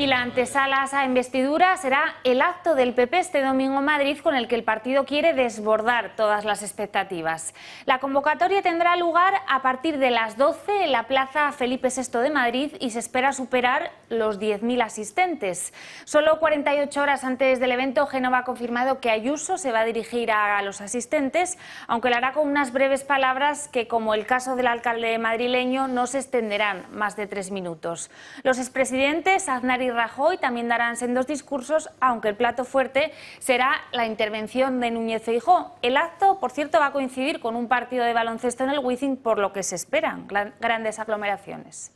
Y la antesala a esa investidura será el acto del PP este domingo en Madrid con el que el partido quiere desbordar todas las expectativas. La convocatoria tendrá lugar a partir de las 12 en la Plaza Felipe VI de Madrid y se espera superar los 10.000 asistentes. Solo 48 horas antes del evento, Génova ha confirmado que Ayuso se va a dirigir a los asistentes, aunque lo hará con unas breves palabras que, como el caso del alcalde madrileño, no se extenderán más de tres minutos. Los expresidentes Aznar y Rajoy también darán sendos discursos, aunque el plato fuerte será la intervención de Núñez Feijó. El acto, por cierto, va a coincidir con un partido de baloncesto en el Wizzing, por lo que se esperan grandes aglomeraciones.